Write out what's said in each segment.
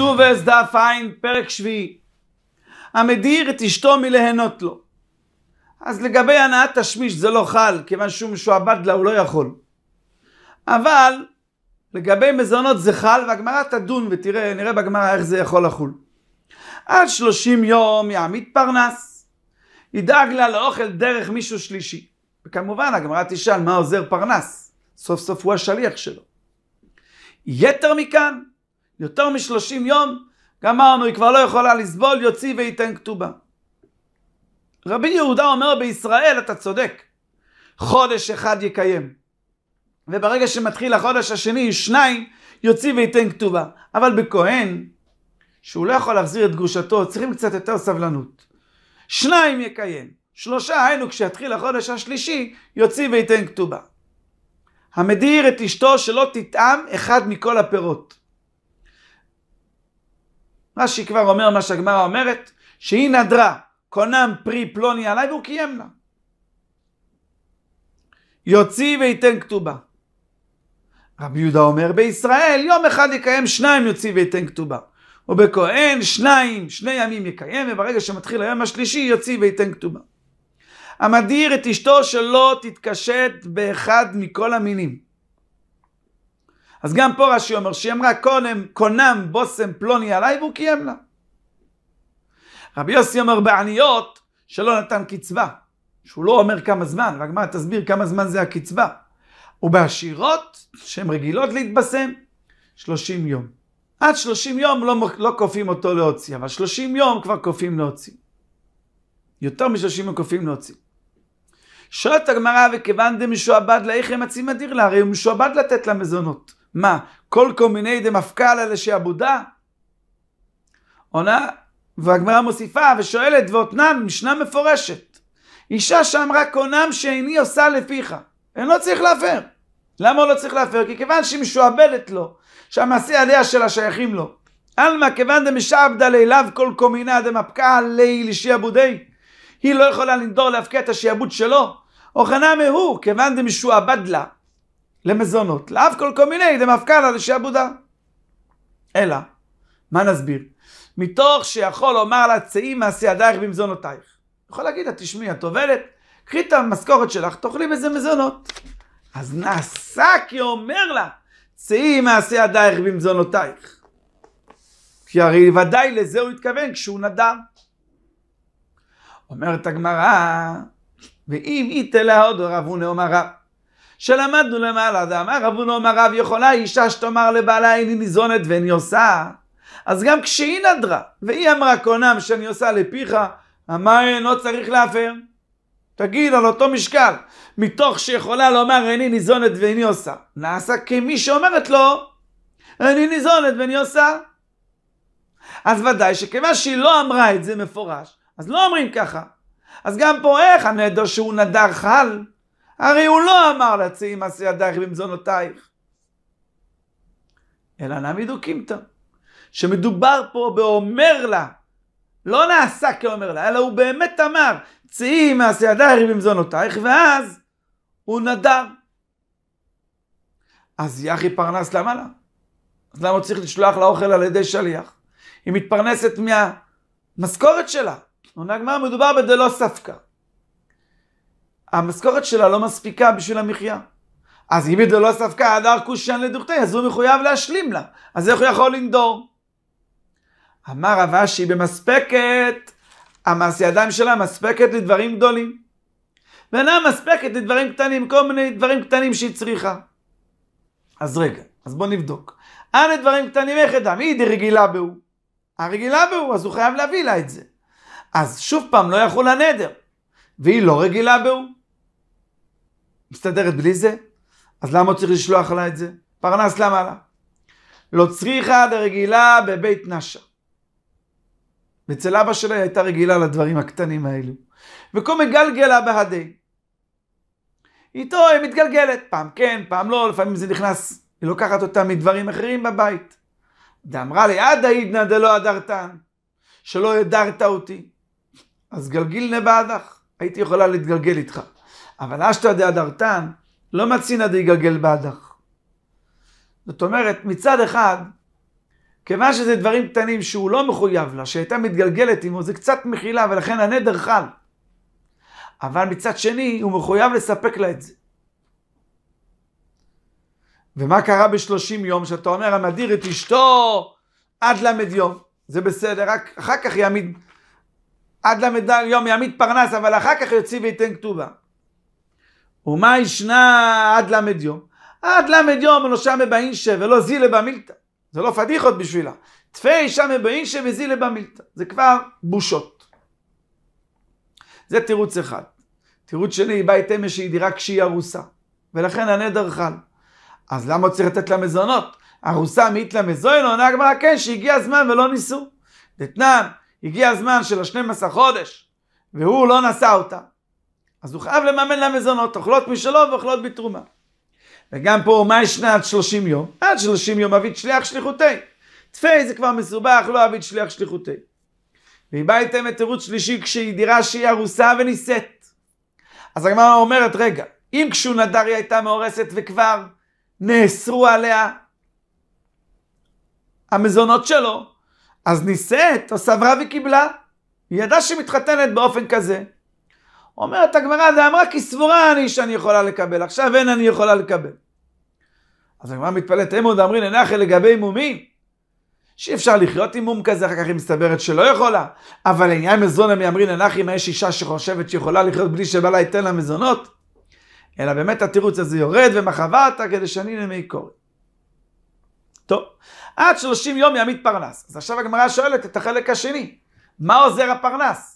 סובס דף עין, פרק שביעי. המדיר את אשתו מלהנות לו. אז לגבי הנאת תשמיש זה לא חל, כיוון שהוא משועבד לה, הוא לא יכול. אבל לגבי מזונות זה חל, והגמרא תדון ותראה, נראה בגמרא איך זה יכול לחול. עד שלושים יום יעמיד פרנס, ידאג לה לאוכל דרך מישהו שלישי. וכמובן הגמרא תשאל מה עוזר פרנס, סוף סוף הוא השליח שלו. יתר מכאן, יותר משלושים יום, גמרנו, היא כבר לא יכולה לסבול, יוציא וייתן כתובה. רבי יהודה אומר בישראל, אתה צודק, חודש אחד יקיים. וברגע שמתחיל החודש השני, שניים, יוציא וייתן כתובה. אבל בכהן, שהוא לא יכול להחזיר את גרושתו, צריכים קצת יותר סבלנות. שניים יקיים, שלושה, היינו כשיתחיל החודש השלישי, יוציא וייתן כתובה. המדיר את אשתו שלא תטעם אחד מכל הפירות. רש"י כבר אומר מה שהגמרא אומרת, שהיא נדרה, קונם פרי פלוני עליי והוא קיים לה. יוציא וייתן כתובה. רבי יהודה אומר, בישראל יום אחד יקיים שניים יוציא וייתן כתובה. ובכהן שניים, שני ימים יקיים, וברגע שמתחיל היום השלישי יוציא וייתן כתובה. המדיר את אשתו שלא תתקשט באחד מכל המינים. אז גם פה רש"י אומר שהיא אמרה קונם, קונם בושם פלוני עליי והוא קיים לה. רבי יוסי אומר בעניות שלא נתן קצבה, שהוא לא אומר כמה זמן, והגמרא תסביר כמה זמן זה הקצבה. ובעשירות שהן רגילות להתבשם, 30 יום. עד 30 יום לא, לא כופים אותו להוציא, אבל 30 יום כבר כופים להוציא. יותר מ-30 יום כופים להוציא. שואלת הגמרא, וכיוון דמשועבד לאיך הם עצים אדיר לה, הרי הוא משועבד לתת לה מזונות. מה, כל כל מיני דמפכ"לה לשעבודה? עונה, והגמרא מוסיפה ושואלת, ואותנן, משנה מפורשת. אישה שאמרה קונם שאיני עושה לפיך. אני לא צריך להפר. למה הוא לא צריך להפר? כי כיוון שהיא משועבדת לו, שהמעשה עליה שלה שייכים לו. עלמא כיוון דמשעבדה ליליו כל קומינא דמפקע לי לשעבודי. היא לא יכולה לנדור להפקיע את השיעבוד שלו. אוכנה מהוא, כיוון דמשועבד לה, למזונות, לאף כל כל מיני דמפקלה לשעבודה. אלא, מה נסביר? מתוך שיכול לומר לה, צאי מעשי ידייך במזונותייך. יכול להגיד לה, תשמעי, את עובדת, קחי את המשכורת שלך, תאכלי בזה מזונות. אז נעשה כי אומר לה, צאי מעשי ידייך במזונותייך. כי הרי ודאי לזה הוא התכוון כשהוא נדם. אומרת הגמרא, ואם היא תלה עוד רב הוא נאמר רב. שלמדנו למעלה, זה אמר רבו אמר רב יכולה אישה שתאמר לבעלה איני ניזונת ואיני עושה, אז גם כשהיא נדרה, והיא אמרה קונם שאני עושה לפיך, המים לא צריך להפר. תגיד על אותו משקל, מתוך שיכולה לומר איני ניזונת ואיני עושה, נעשה כמי שאומרת לו איני ניזונת ואיני עושה. אז ודאי שכיוון שהיא לא אמרה את זה מפורש, אז לא אומרים ככה. אז גם פה איך הנדר שהוא נדר חל, הרי הוא לא אמר להציעי מעשי ידייך במזונותייך. אלא נעמידו קימתא. שמדובר פה באומר לה, לא נעשה כאומר לה, אלא הוא באמת אמר, צאי מעשי ידייך במזונותייך, ואז הוא נדר. אז יחי פרנס למה לה? אז למה הוא צריך לשלוח לה אוכל על ידי שליח? היא מתפרנסת מהמשכורת שלה. עונה הגמרא, מדובר בדלא ספקא. המשכורת שלה לא מספיקה בשביל המחיה. אז אם היא לא ספקה הדר קושן לדוכתי, אז הוא מחויב להשלים לה. אז איך הוא יכול לנדור? אמר רב אשי במספקת, המעשי ידיים שלה מספקת לדברים גדולים. ואינה מספקת לדברים קטנים, כל מיני דברים קטנים שהיא צריכה. אז רגע, אז בוא נבדוק. אנה דברים קטנים איך אדם, היא רגילה בהו. הרגילה בהו, אז הוא חייב להביא לה את זה. אז שוב פעם, לא יחול הנדר. והיא לא רגילה בהוא. מסתדרת בלי זה, אז למה צריך לשלוח לה את זה? פרנס למה לה? לא צריכה דרגילה בבית נשה. ואצל אבא שלה היא הייתה רגילה לדברים הקטנים האלו. וכה מגלגלה בהדי. איתו היא מתגלגלת, פעם כן, פעם לא, לפעמים זה נכנס, היא לוקחת אותה מדברים אחרים בבית. דאמרה לי, עד העידנא דלא הדרתן, שלא הדרת אותי. אז גלגיל נבדך, הייתי יכולה להתגלגל איתך. אבל אשתא דהדרתן, לא מצינא דיגגל באדך. זאת אומרת, מצד אחד, כיוון שזה דברים קטנים שהוא לא מחויב לה, שהייתה מתגלגלת עמו, זה קצת מחילה, ולכן הנדר חל. אבל מצד שני, הוא מחויב לספק לה את זה. ומה קרה בשלושים יום, שאתה אומר, המדיר את אשתו עד למד יום. זה בסדר, רק אחר כך יעמיד, עד למד יום יעמיד פרנס, אבל אחר כך יוציא וייתן כתובה. ומה ישנה עד למד יום? עד למד יום ולא מבאינשה ולא זילה במילתא. זה לא פדיחות בשבילה. תפי שמה מבאינשה וזילה במילתא. זה כבר בושות. זה תירוץ אחד. תירוץ שני, היא בית אמש שהיא דירה כשהיא ארוסה. ולכן הנדר חל. אז למה צריך לתת לה מזונות? ארוסה מאית לה מזוין, עונה הגמרא כן, שהגיע הזמן ולא ניסו. דתנן, הגיע הזמן של ה-12 חודש, והוא לא נשא אותה. אז הוא חייב לממן להם מזונות, אוכלות משלו ואוכלות בתרומה. וגם פה, מה ישנה עד 30 יום? עד 30 יום אביד שליח שליחותי. תפי זה כבר מסובך, לא אביד שליח שליחותי. ואיבדתם את תירוץ שלישי כשהיא דירה שהיא הרוסה ונישאת. אז הגמרא אומרת, רגע, אם כשהוא נדר היא הייתה מאורסת וכבר נאסרו עליה המזונות שלו, אז נישאת או סברה וקיבלה. היא ידעה שהיא מתחתנת באופן כזה. אומרת הגמרא, זה אמרה כי סבורה אני שאני יכולה לקבל, עכשיו אין אני יכולה לקבל. אז הגמרא מתפלאת, הם עוד אמרים, לנחל לגבי מומים. שאי אפשר לחיות עם מום כזה, אחר כך היא מסתברת שלא יכולה. אבל עניין מזון הם יאמרים לנח אם יש אישה שחושבת שיכולה לחיות בלי שבעלה ייתן לה מזונות. אלא באמת התירוץ הזה יורד ומחווה אתה כדי שאני נמי קורא. טוב, עד שלושים יום יעמיד פרנס. אז עכשיו הגמרא שואלת את החלק השני, מה עוזר הפרנס?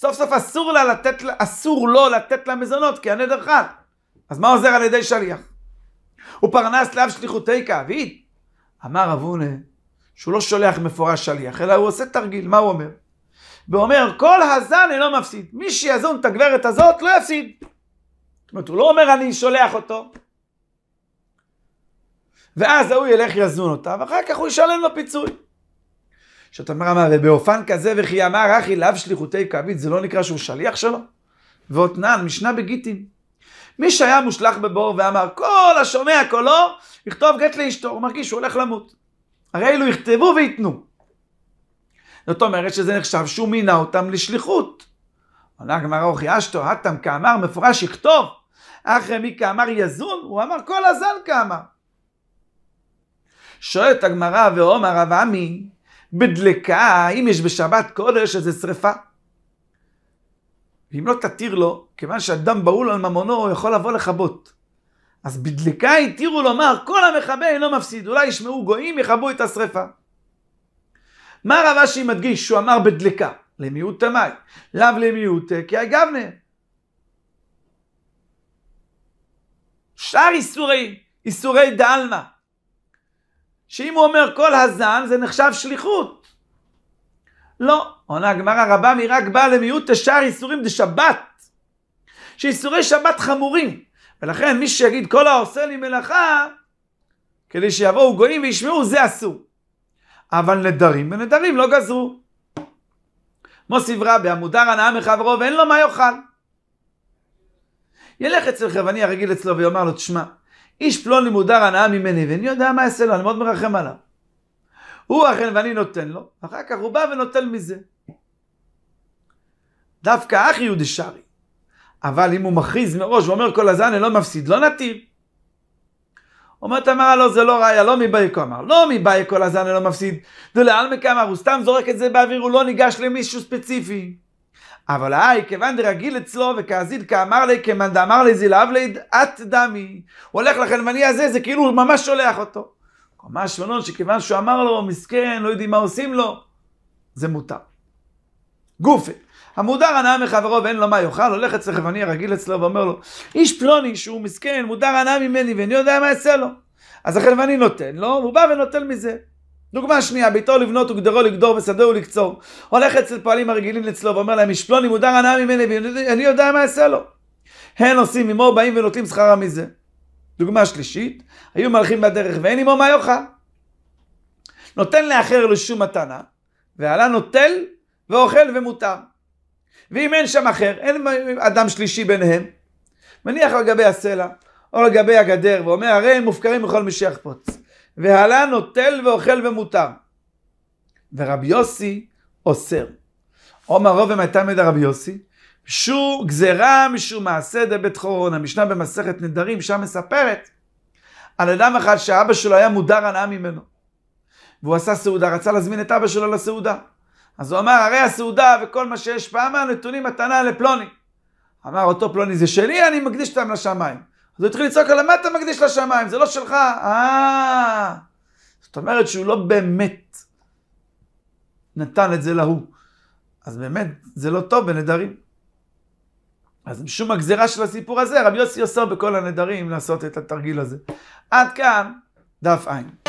סוף סוף אסור, לה לתת, אסור לו לא לתת לה מזונות, כי הנדר חד. אז מה עוזר על ידי שליח? ופרנס לאב שליחותי כאביד. אמר אבונה שהוא לא שולח מפורש שליח, אלא הוא עושה תרגיל, מה הוא אומר? ואומר, כל הזן אינו מפסיד. מי שיזון את הגברת הזאת לא יפסיד. זאת אומרת, הוא לא אומר אני שולח אותו. ואז ההוא ילך יזון אותה, ואחר כך הוא ישלם לו פיצוי. שאתה אומר, מה, ובאופן כזה וכי אמר אחי לאו שליחותי כעביד, זה לא נקרא שהוא שליח שלו? ואותנן, משנה בגיטין. מי שהיה מושלך בבור ואמר, כל השומע קולו, יכתוב גט לאשתו, הוא מרגיש שהוא הולך למות. הרי אלו יכתבו וייתנו. זאת אומרת שזה נחשב שהוא מינה אותם לשליחות. עונה הגמרא אוכי אשתו, אטם כאמר מפורש יכתוב, אחרי מי כאמר יזון, הוא אמר כל הזן כאמר. שואלת הגמרא ואומר רב עמי, בדלקה, אם יש בשבת קודש, אז זה שרפה. ואם לא תתיר לו, כיוון שאדם בהול על ממונו, הוא יכול לבוא לכבות. אז בדלקה התירו לומר, כל המכבה אינו לא מפסיד, אולי ישמעו גויים, יכבו את השרפה. מה רב אשי מדגיש שהוא אמר בדלקה? למיעוט תמאי, לאו למיעוט כי הגבנה. שאר איסורי, איסורי דעלמא, שאם הוא אומר כל הזן זה נחשב שליחות. לא, עונה הגמרא רבה רק באה למיעוט תשאר איסורים דשבת, שאיסורי שבת חמורים, ולכן מי שיגיד כל העושה לי מלאכה, כדי שיבואו גויים וישמעו זה אסור. אבל נדרים ונדרים לא גזרו. מוסיף רבי, המותר הנאה מחברו ואין לו מה יאכל. ילך אצל חבני הרגיל אצלו ויאמר לו, תשמע, איש פלוני מודר הנאה ממני, ואיני יודע מה אעשה לו, אני מאוד מרחם עליו. הוא אכן ואני נותן לו, אחר כך הוא בא ונוטל מזה. דווקא אחי הוא דשארי. אבל אם הוא מכריז מראש ואומר כל הזמן, אני לא מפסיד, לא נתיר. אומרת אמרה לו, לא, זה לא ראיה, לא מבאיקו אמר. לא מבאי כל הזמן אני לא מפסיד. דולי אלמקה אמר, הוא סתם זורק את זה באוויר, הוא לא ניגש למישהו ספציפי. אבל היי, כיוון דרגיל אצלו וכאזיד כאמר לי, כמאן דאמר לי זילהב ליד, את דמי. הוא הולך לחלמני הזה, זה כאילו הוא ממש שולח אותו. ממש מלון שכיוון שהוא אמר לו, מסכן, לא יודעים מה עושים לו, זה מותר. גופי. המודר הנאה מחברו ואין לו מה יאכל, הולך אצל חלבני הרגיל אצלו ואומר לו, איש פלוני שהוא מסכן, מודר הנאה ממני ואני יודע מה יעשה לו. אז החלבני נותן לו, והוא בא ונוטל מזה. דוגמה שנייה, ביתו לבנות וגדרו לגדור ושדהו ולקצור. הולך אצל פועלים הרגילים לצלוב, ואומר להם, ישפלוני מודר הנאה ממני ואני יודע מה אעשה לו. הן עושים עמו, באים ונוטלים שכרה מזה. דוגמה שלישית, היו מלכים בדרך ואין עמו מה יאכל. נותן לאחר לשום מתנה, ועלה נוטל ואוכל ומותר. ואם אין שם אחר, אין אדם שלישי ביניהם, מניח על גבי הסלע או על גבי הגדר ואומר, הרי הם מופקרים בכל מי שיחפוץ. והלה נוטל ואוכל ומותר. ורבי יוסי אוסר. עומר רובם הייתה מידע רבי יוסי, שור גזירה משום מעשה דבית חורון. המשנה במסכת נדרים, שם מספרת על אדם אחד שאבא שלו היה מודר הנאה ממנו. והוא עשה סעודה, רצה להזמין את אבא שלו לסעודה. אז הוא אמר, הרי הסעודה וכל מה שיש פעמה נתונים מתנה לפלוני. אמר אותו פלוני, זה שלי, אני מקדיש אותם לשמיים. אז הוא התחיל לצעוק עליו, מה אתה מקדיש לשמיים? זה לא שלך. אה... זאת אומרת שהוא לא באמת נתן את זה להוא. אז באמת, זה לא טוב בנדרים. אז משום הגזירה של הסיפור הזה, רבי יוסי אוסר בכל הנדרים לעשות את התרגיל הזה. עד כאן, דף עין.